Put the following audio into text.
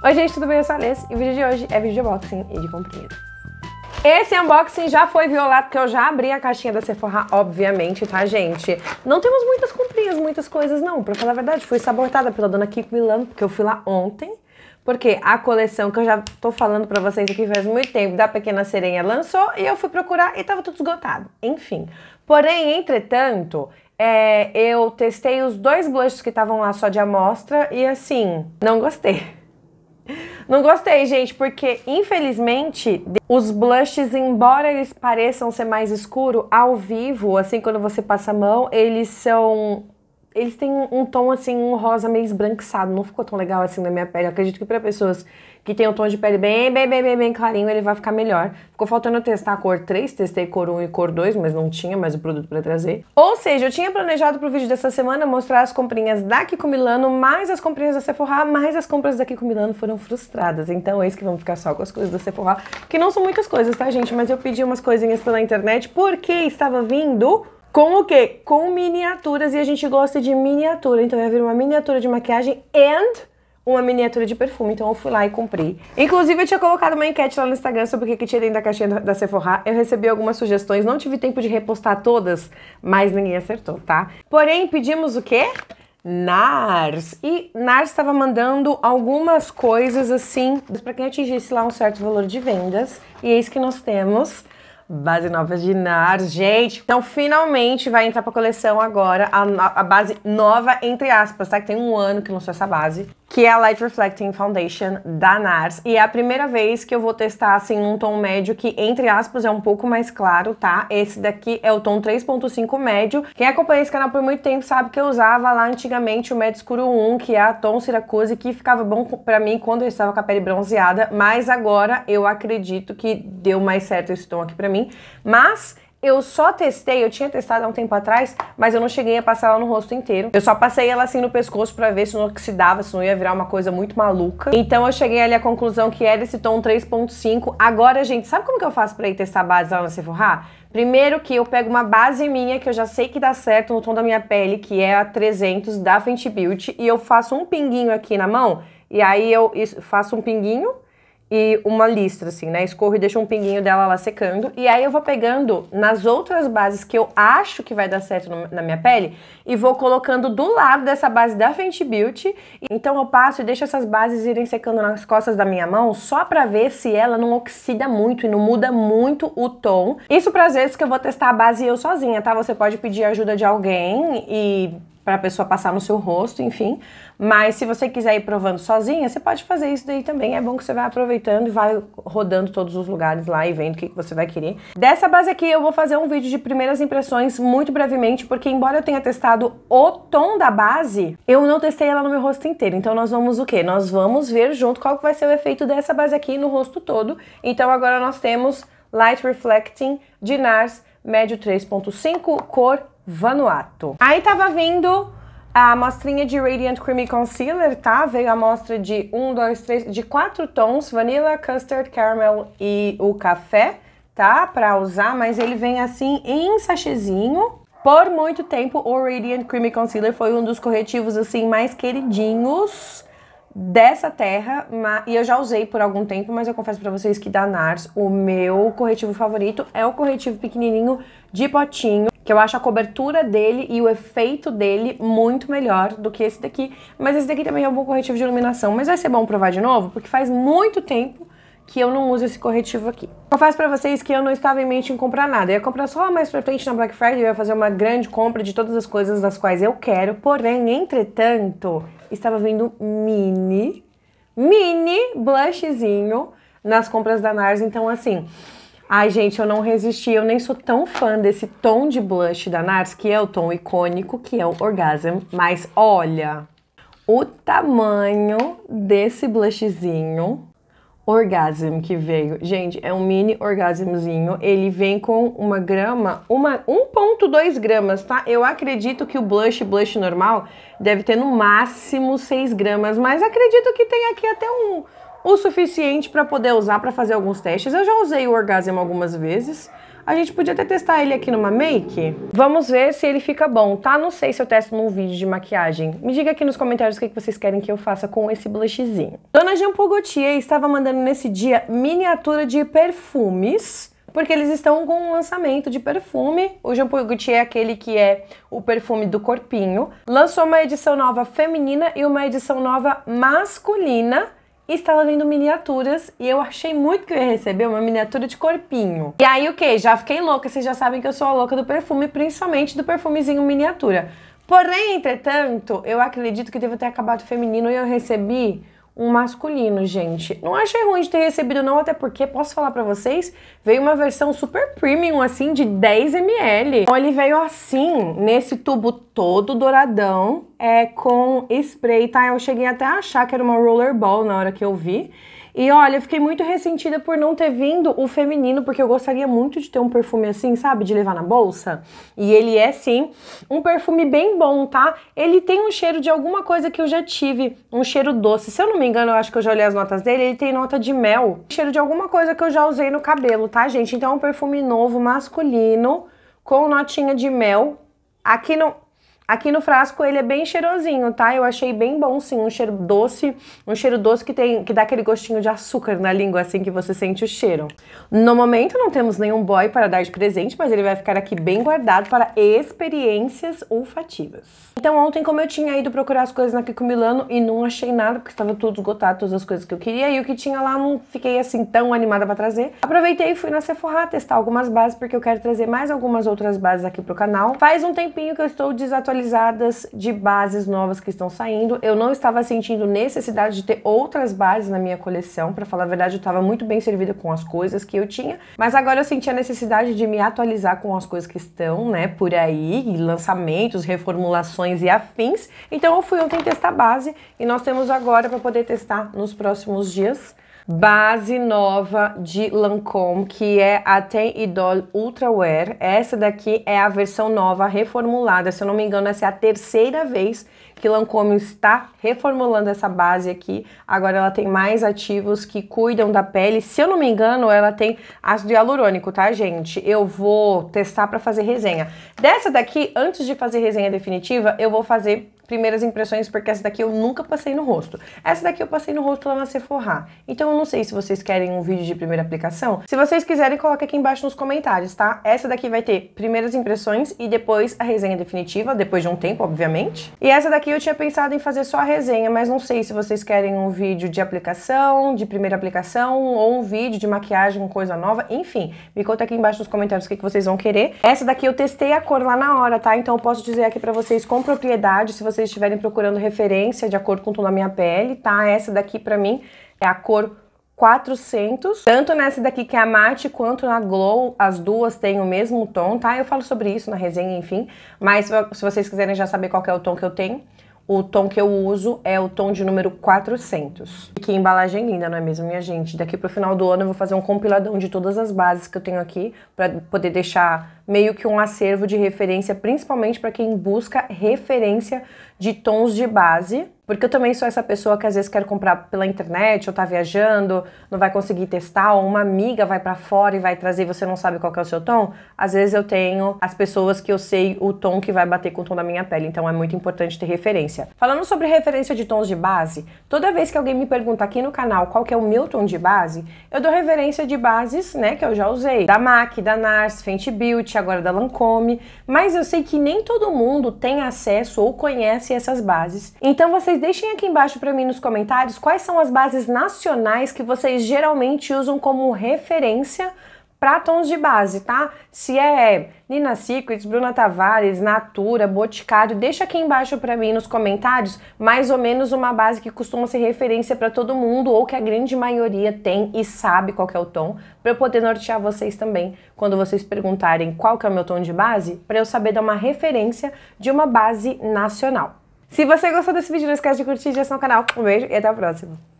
Oi gente, tudo bem? Eu sou a Alessia e o vídeo de hoje é vídeo de unboxing e de comprimido. Esse unboxing já foi violado, porque eu já abri a caixinha da Sephora, obviamente, tá, gente? Não temos muitas comprinhas, muitas coisas, não. Pra falar a verdade, fui sabotada pela dona Kiko Milano, porque eu fui lá ontem. Porque a coleção que eu já tô falando pra vocês aqui faz muito tempo, da Pequena Sereia, lançou. E eu fui procurar e tava tudo esgotado. Enfim. Porém, entretanto, é, eu testei os dois blushes que estavam lá só de amostra. E assim, não gostei. Não gostei, gente, porque infelizmente os blushes, embora eles pareçam ser mais escuro, ao vivo, assim, quando você passa a mão, eles são eles têm um, um tom assim, um rosa meio esbranquiçado, não ficou tão legal assim na minha pele. Eu acredito que para pessoas que têm um tom de pele bem, bem, bem, bem, bem clarinho, ele vai ficar melhor. Ficou faltando eu testar a cor 3, testei cor 1 e cor 2, mas não tinha mais o produto para trazer. Ou seja, eu tinha planejado pro vídeo dessa semana mostrar as comprinhas da Kiko Milano, mais as comprinhas da Sephora, mais as compras da Kiko Milano foram frustradas. Então é isso que vamos ficar só com as coisas da Sephora, que não são muitas coisas, tá, gente? Mas eu pedi umas coisinhas pela internet porque estava vindo com o quê? Com miniaturas e a gente gosta de miniatura. Então ia vir uma miniatura de maquiagem and uma miniatura de perfume. Então eu fui lá e comprei. Inclusive eu tinha colocado uma enquete lá no Instagram sobre o que, tinha dentro da caixinha da Sephora. Eu recebi algumas sugestões, não tive tempo de repostar todas, mas ninguém acertou, tá? Porém, pedimos o quê? NARS. E NARS estava mandando algumas coisas assim, para quem atingisse lá um certo valor de vendas. E eis é que nós temos Base nova de Nar, gente. Então, finalmente vai entrar pra coleção agora a, a, base nova, entre aspas, tá? Que tem um ano que lançou essa base que é a Light Reflecting Foundation da NARS. E é a primeira vez que eu vou testar, assim, num tom médio que, entre aspas, é um pouco mais claro, tá? Esse daqui é o tom 3.5 médio. Quem acompanha esse canal por muito tempo sabe que eu usava lá antigamente o médio escuro 1, que é a Tom Syracuse, que ficava bom pra mim quando eu estava com a pele bronzeada, mas agora eu acredito que deu mais certo esse tom aqui pra mim. Mas... Eu só testei, eu tinha testado há um tempo atrás, mas eu não cheguei a passar ela no rosto inteiro. Eu só passei ela assim no pescoço para ver se não oxidava, se não ia virar uma coisa muito maluca. Então eu cheguei ali à conclusão que era esse tom 3.5. Agora, gente, sabe como que eu faço para ir testar a base lá na Sephora? Primeiro que eu pego uma base minha que eu já sei que dá certo no tom da minha pele, que é a 300 da Fenty Beauty, e eu faço um pinguinho aqui na mão, e aí eu faço um pinguinho e uma listra, assim, né? Escorro e deixo um pinguinho dela lá secando. E aí eu vou pegando nas outras bases que eu acho que vai dar certo no, na minha pele e vou colocando do lado dessa base da Fenty Beauty. Então eu passo e deixo essas bases irem secando nas costas da minha mão só pra ver se ela não oxida muito e não muda muito o tom. Isso pras vezes que eu vou testar a base eu sozinha, tá? Você pode pedir ajuda de alguém e para a pessoa passar no seu rosto, enfim. Mas se você quiser ir provando sozinha, você pode fazer isso daí também. É bom que você vai aproveitando e vai rodando todos os lugares lá e vendo o que você vai querer. Dessa base aqui, eu vou fazer um vídeo de primeiras impressões muito brevemente, porque embora eu tenha testado o tom da base, eu não testei ela no meu rosto inteiro. Então nós vamos o quê? Nós vamos ver junto qual vai ser o efeito dessa base aqui no rosto todo. Então agora nós temos Light Reflecting de NARS médio 3.5, cor Vanuatu. Aí tava vindo a amostrinha de Radiant Creamy Concealer, tá? Veio a amostra de um, dois, três, de quatro tons, Vanilla, Custard, Caramel e o café, tá? Pra usar, mas ele vem assim em sachezinho. Por muito tempo, o Radiant Creamy Concealer foi um dos corretivos, assim, mais queridinhos dessa terra, mas, e eu já usei por algum tempo, mas eu confesso para vocês que da NARS, o meu corretivo favorito é o corretivo pequenininho de potinho, que eu acho a cobertura dele e o efeito dele muito melhor do que esse daqui. Mas esse daqui também é um bom corretivo de iluminação, mas vai ser bom provar de novo, porque faz muito tempo que eu não uso esse corretivo aqui. Confesso pra vocês que eu não estava em mente em comprar nada. Eu ia comprar só mais pra frente na Black Friday, eu ia fazer uma grande compra de todas as coisas das quais eu quero. Porém, entretanto, estava vindo mini, mini blushzinho nas compras da NARS. Então, assim, Ai, gente, eu não resisti. Eu nem sou tão fã desse tom de blush da NARS, que é o tom icônico, que é o Orgasm. Mas olha o tamanho desse blushzinho Orgasmo que veio. Gente, é um mini orgasmozinho. Ele vem com uma grama, uma 1.2 gramas, tá? Eu acredito que o blush, blush normal, deve ter no máximo 6 gramas, mas acredito que tem aqui até um o suficiente para poder usar para fazer alguns testes. Eu já usei o orgasmo algumas vezes. A gente podia até testar ele aqui numa make. Vamos ver se ele fica bom, tá? Não sei se eu testo num vídeo de maquiagem. Me diga aqui nos comentários o que vocês querem que eu faça com esse blushzinho. Dona Jean Paul Gaultier estava mandando nesse dia miniatura de perfumes porque eles estão com um lançamento de perfume. O Jean Paul Gaultier é aquele que é o perfume do corpinho. Lançou uma edição nova feminina e uma edição nova masculina e estava vendo miniaturas e eu achei muito que eu ia receber uma miniatura de corpinho. E aí o que? Já fiquei louca, vocês já sabem que eu sou a louca do perfume, principalmente do perfumezinho miniatura. Porém, entretanto, eu acredito que devo ter acabado feminino e eu recebi um masculino, gente. Não achei ruim de ter recebido não, até porque, posso falar para vocês, veio uma versão super premium, assim, de 10ml. Então ele veio assim, nesse tubo todo douradão, é com spray, tá? Eu cheguei até a achar que era uma rollerball na hora que eu vi. E olha, eu fiquei muito ressentida por não ter vindo o feminino, porque eu gostaria muito de ter um perfume assim, sabe? De levar na bolsa. E ele é sim um perfume bem bom, tá? Ele tem um cheiro de alguma coisa que eu já tive, um cheiro doce. Se eu não me engano, eu acho que eu já olhei as notas dele, ele tem nota de mel. Cheiro de alguma coisa que eu já usei no cabelo, tá, gente? Então é um perfume novo, masculino, com notinha de mel. Aqui no Aqui no frasco ele é bem cheirosinho, tá? Eu achei bem bom, sim, um cheiro doce, um cheiro doce que tem que dá aquele gostinho de açúcar na língua assim que você sente o cheiro. No momento não temos nenhum boy para dar de presente, mas ele vai ficar aqui bem guardado para experiências olfativas. Então ontem como eu tinha ido procurar as coisas na Kiko Milano e não achei nada porque estava tudo esgotado, todas as coisas que eu queria e o que tinha lá não fiquei assim tão animada para trazer. Aproveitei e fui na Sephora testar algumas bases porque eu quero trazer mais algumas outras bases aqui pro canal. Faz um tempinho que eu estou desatualizada atualizadas de bases novas que estão saindo. Eu não estava sentindo necessidade de ter outras bases na minha coleção, para falar a verdade, eu estava muito bem servida com as coisas que eu tinha, mas agora eu senti a necessidade de me atualizar com as coisas que estão, né, por aí, lançamentos, reformulações e afins. Então eu fui ontem testar a base e nós temos agora para poder testar nos próximos dias base nova de Lancôme, que é a Ten Idol Ultra Wear. Essa daqui é a versão nova, reformulada. Se eu não me engano, essa é a terceira vez que Lancôme está reformulando essa base aqui. Agora ela tem mais ativos que cuidam da pele. Se eu não me engano, ela tem ácido hialurônico, tá, gente? Eu vou testar para fazer resenha. Dessa daqui, antes de fazer resenha definitiva, eu vou fazer primeiras impressões, porque essa daqui eu nunca passei no rosto. Essa daqui eu passei no rosto lá na Sephora. Então eu não sei se vocês querem um vídeo de primeira aplicação. Se vocês quiserem, coloca aqui embaixo nos comentários, tá? Essa daqui vai ter primeiras impressões e depois a resenha definitiva, depois de um tempo, obviamente. E essa daqui eu tinha pensado em fazer só a resenha, mas não sei se vocês querem um vídeo de aplicação, de primeira aplicação, ou um vídeo de maquiagem, coisa nova, enfim. Me conta aqui embaixo nos comentários o que, que vocês vão querer. Essa daqui eu testei a cor lá na hora, tá? Então eu posso dizer aqui pra vocês com propriedade, se vocês vocês estiverem procurando referência de acordo com o tom da minha pele, tá? Essa daqui pra mim é a cor 400, tanto nessa daqui que é a matte quanto na glow, as duas têm o mesmo tom, tá? Eu falo sobre isso na resenha, enfim, mas se vocês quiserem já saber qual é o tom que eu tenho, o tom que eu uso é o tom de número 400. que embalagem linda, não é mesmo, minha gente? Daqui pro final do ano eu vou fazer um compiladão de todas as bases que eu tenho aqui para poder deixar meio que um acervo de referência, principalmente para quem busca referência de tons de base porque eu também sou essa pessoa que às vezes quer comprar pela internet, ou tá viajando, não vai conseguir testar, ou uma amiga vai para fora e vai trazer e você não sabe qual é o seu tom. Às vezes eu tenho as pessoas que eu sei o tom que vai bater com o tom da minha pele, então é muito importante ter referência. Falando sobre referência de tons de base, toda vez que alguém me pergunta aqui no canal qual que é o meu tom de base, eu dou referência de bases, né, que eu já usei, da MAC, da NARS, Fenty Beauty, agora da Lancôme, mas eu sei que nem todo mundo tem acesso ou conhece essas bases. Então vocês vocês deixem aqui embaixo para mim nos comentários quais são as bases nacionais que vocês geralmente usam como referência para tons de base, tá? Se é Nina Secrets, Bruna Tavares, Natura, Boticário, deixa aqui embaixo para mim nos comentários mais ou menos uma base que costuma ser referência para todo mundo ou que a grande maioria tem e sabe qual é o tom, para eu poder nortear vocês também quando vocês perguntarem qual que é o meu tom de base, para eu saber dar uma referência de uma base nacional. Se você gostou desse vídeo, não esquece de curtir, e de assinar o canal. Um beijo e até a próxima.